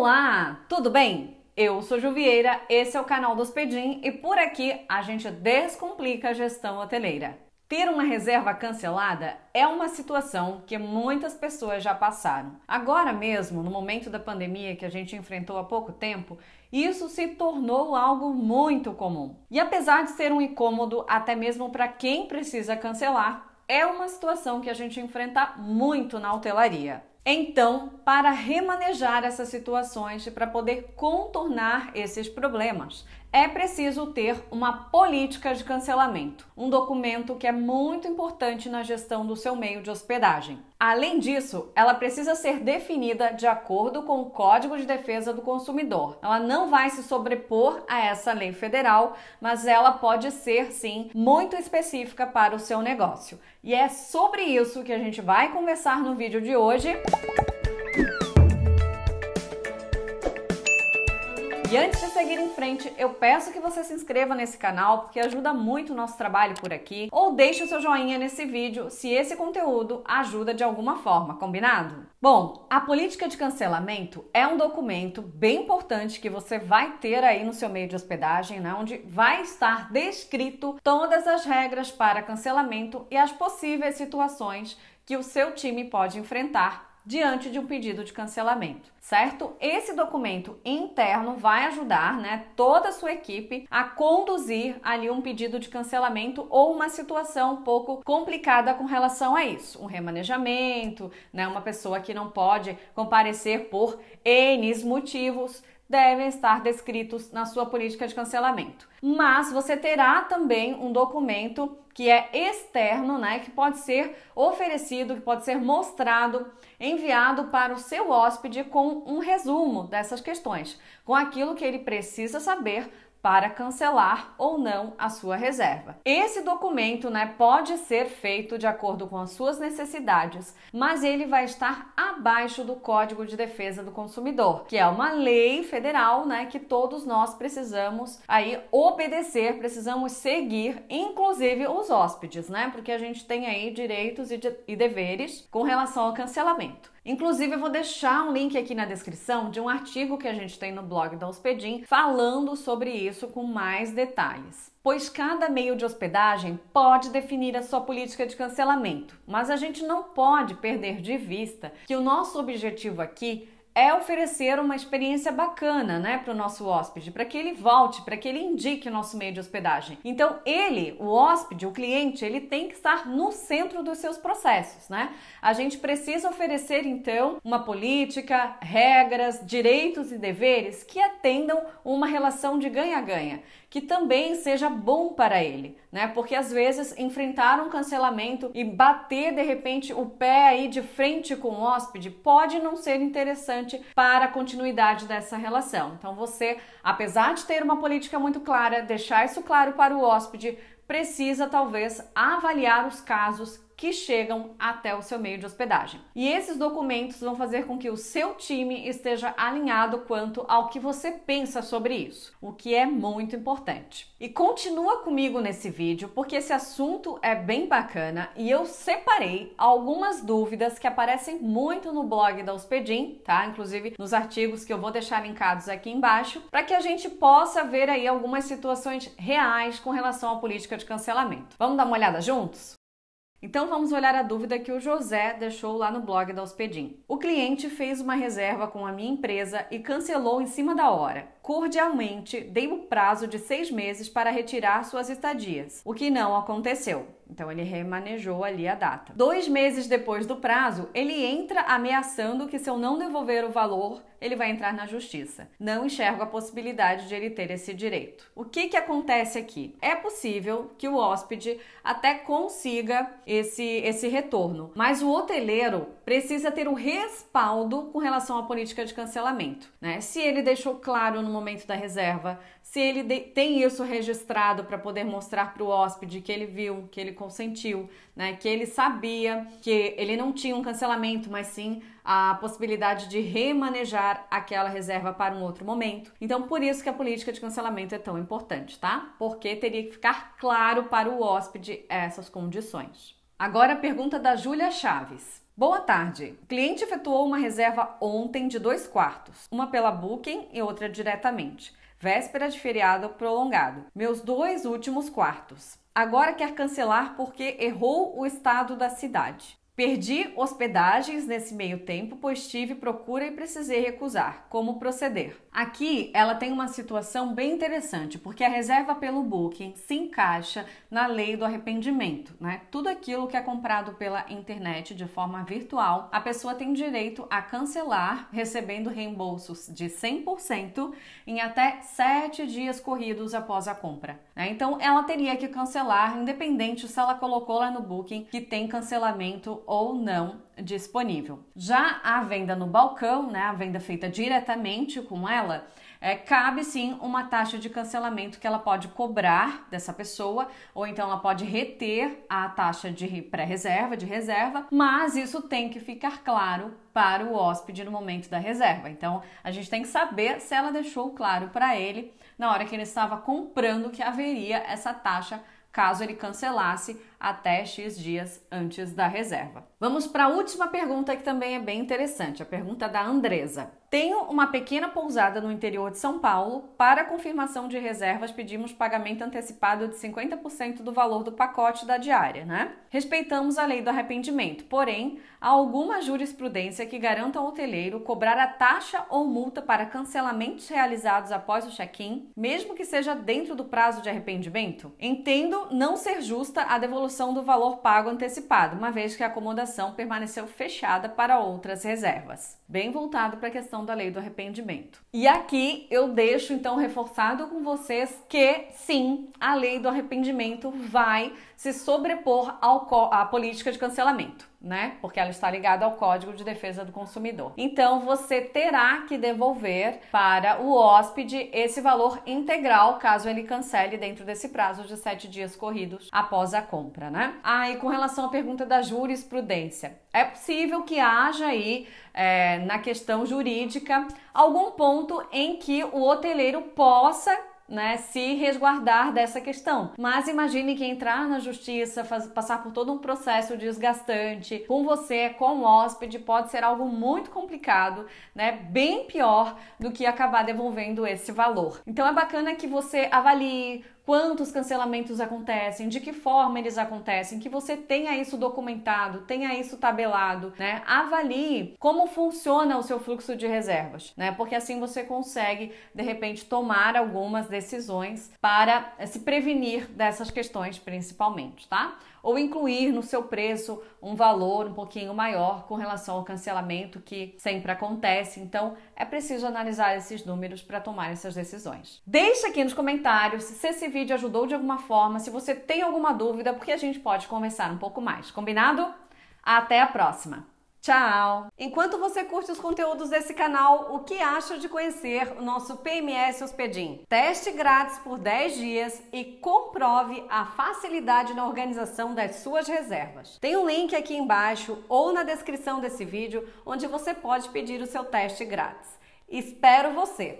Olá, tudo bem? Eu sou Ju Vieira, esse é o canal do Hospedim e por aqui a gente descomplica a gestão hoteleira. Ter uma reserva cancelada é uma situação que muitas pessoas já passaram. Agora mesmo, no momento da pandemia que a gente enfrentou há pouco tempo, isso se tornou algo muito comum. E apesar de ser um incômodo até mesmo para quem precisa cancelar, é uma situação que a gente enfrenta muito na hotelaria. Então, para remanejar essas situações, para poder contornar esses problemas, é preciso ter uma política de cancelamento, um documento que é muito importante na gestão do seu meio de hospedagem. Além disso, ela precisa ser definida de acordo com o Código de Defesa do Consumidor. Ela não vai se sobrepor a essa lei federal, mas ela pode ser sim muito específica para o seu negócio. E é sobre isso que a gente vai conversar no vídeo de hoje. E antes de seguir em frente, eu peço que você se inscreva nesse canal, porque ajuda muito o nosso trabalho por aqui, ou deixe o seu joinha nesse vídeo se esse conteúdo ajuda de alguma forma, combinado? Bom, a política de cancelamento é um documento bem importante que você vai ter aí no seu meio de hospedagem, né, onde vai estar descrito todas as regras para cancelamento e as possíveis situações que o seu time pode enfrentar diante de um pedido de cancelamento, certo? Esse documento interno vai ajudar, né, toda a sua equipe a conduzir ali um pedido de cancelamento ou uma situação um pouco complicada com relação a isso, um remanejamento, né, uma pessoa que não pode comparecer por N motivos, devem estar descritos na sua política de cancelamento. Mas você terá também um documento que é externo, né, que pode ser oferecido, que pode ser mostrado, enviado para o seu hóspede com um resumo dessas questões, com aquilo que ele precisa saber para cancelar ou não a sua reserva. Esse documento, né, pode ser feito de acordo com as suas necessidades, mas ele vai estar abaixo do Código de Defesa do Consumidor, que é uma lei federal, né, que todos nós precisamos aí obedecer, precisamos seguir, inclusive os hóspedes, né? Porque a gente tem aí direitos e, de e deveres com relação ao cancelamento. Inclusive, eu vou deixar um link aqui na descrição de um artigo que a gente tem no blog da Hospedim falando sobre isso com mais detalhes. Pois cada meio de hospedagem pode definir a sua política de cancelamento, mas a gente não pode perder de vista que o nosso objetivo aqui é oferecer uma experiência bacana, né, para o nosso hóspede, para que ele volte, para que ele indique o nosso meio de hospedagem. Então, ele, o hóspede, o cliente, ele tem que estar no centro dos seus processos, né? A gente precisa oferecer então uma política, regras, direitos e deveres que atendam uma relação de ganha-ganha, que também seja bom para ele, né? Porque às vezes enfrentar um cancelamento e bater de repente o pé aí de frente com o hóspede pode não ser interessante importante para a continuidade dessa relação. Então, você, apesar de ter uma política muito clara, deixar isso claro para o hóspede, precisa talvez avaliar os casos que chegam até o seu meio de hospedagem. E esses documentos vão fazer com que o seu time esteja alinhado quanto ao que você pensa sobre isso, o que é muito importante. E continua comigo nesse vídeo porque esse assunto é bem bacana e eu separei algumas dúvidas que aparecem muito no blog da Hospedim, tá? Inclusive nos artigos que eu vou deixar linkados aqui embaixo, para que a gente possa ver aí algumas situações reais com relação à política de cancelamento. Vamos dar uma olhada juntos? Então vamos olhar a dúvida que o José deixou lá no blog da Hospedim. O cliente fez uma reserva com a minha empresa e cancelou em cima da hora. Cordialmente dei o prazo de seis meses para retirar suas estadias, o que não aconteceu. Então ele remanejou ali a data. Dois meses depois do prazo, ele entra ameaçando que se eu não devolver o valor, ele vai entrar na justiça. Não enxergo a possibilidade de ele ter esse direito. O que, que acontece aqui? É possível que o hóspede até consiga esse, esse retorno, mas o hoteleiro precisa ter o um respaldo com relação à política de cancelamento. Né? Se ele deixou claro no momento da reserva, se ele tem isso registrado para poder mostrar para o hóspede que ele viu, que ele consentiu, né? Que ele sabia que ele não tinha um cancelamento, mas sim a possibilidade de remanejar aquela reserva para um outro momento. Então, por isso que a política de cancelamento é tão importante, tá? Porque teria que ficar claro para o hóspede essas condições. Agora a pergunta da Júlia Chaves. Boa tarde. O cliente efetuou uma reserva ontem de dois quartos, uma pela Booking e outra diretamente véspera de feriado prolongado. Meus dois últimos quartos. Agora quer cancelar porque errou o estado da cidade. Perdi hospedagens nesse meio tempo, pois tive procura e precisei recusar. Como proceder? Aqui ela tem uma situação bem interessante, porque a reserva pelo Booking se encaixa na lei do arrependimento, né? Tudo aquilo que é comprado pela internet de forma virtual, a pessoa tem direito a cancelar, recebendo reembolsos de 100% em até 7 dias corridos após a compra. Né? Então ela teria que cancelar, independente se ela colocou lá no booking que tem cancelamento ou não disponível. Já a venda no balcão, né, a venda feita diretamente com ela, é, cabe sim uma taxa de cancelamento que ela pode cobrar dessa pessoa, ou então ela pode reter a taxa de pré-reserva, de reserva, mas isso tem que ficar claro para o hóspede no momento da reserva. Então a gente tem que saber se ela deixou claro para ele na hora que ele estava comprando que haveria essa taxa caso ele cancelasse até X dias antes da reserva. Vamos para a última pergunta que também é bem interessante, a pergunta da Andresa. Tenho uma pequena pousada no interior de São Paulo. Para confirmação de reservas, pedimos pagamento antecipado de 50% do valor do pacote da diária, né? Respeitamos a lei do arrependimento, porém, há alguma jurisprudência que garanta ao hoteleiro cobrar a taxa ou multa para cancelamentos realizados após o check-in, mesmo que seja dentro do prazo de arrependimento? Entendo não ser justa a devolução do valor pago antecipado, uma vez que a acomodação permaneceu fechada para outras reservas. Bem voltado para a questão aplicação da lei do arrependimento. E aqui eu deixo então reforçado com vocês que sim, a lei do arrependimento vai se sobrepor ao, à política de cancelamento né? Porque ela está ligada ao Código de Defesa do Consumidor. Então você terá que devolver para o hóspede esse valor integral caso ele cancele dentro desse prazo de sete dias corridos após a compra, né? Aí ah, com relação à pergunta da jurisprudência, é possível que haja aí é, na questão jurídica algum ponto em que o hoteleiro possa né, se resguardar dessa questão. Mas imagine que entrar na justiça, faz, passar por todo um processo desgastante com você, com o hóspede, pode ser algo muito complicado, né, bem pior do que acabar devolvendo esse valor. Então é bacana que você avalie quantos cancelamentos acontecem, de que forma eles acontecem, que você tenha isso documentado, tenha isso tabelado, né? Avalie como funciona o seu fluxo de reservas, né? Porque assim você consegue de repente tomar algumas decisões para se prevenir dessas questões principalmente, tá? ou incluir no seu preço um valor um pouquinho maior com relação ao cancelamento que sempre acontece. Então, é preciso analisar esses números para tomar essas decisões. Deixa aqui nos comentários se esse vídeo ajudou de alguma forma, se você tem alguma dúvida, porque a gente pode conversar um pouco mais. Combinado? Até a próxima! Tchau! Enquanto você curte os conteúdos desse canal, o que acha de conhecer o nosso PMS Hospedim? Teste grátis por 10 dias e comprove a facilidade na organização das suas reservas. Tem um link aqui embaixo ou na descrição desse vídeo onde você pode pedir o seu teste grátis. Espero você!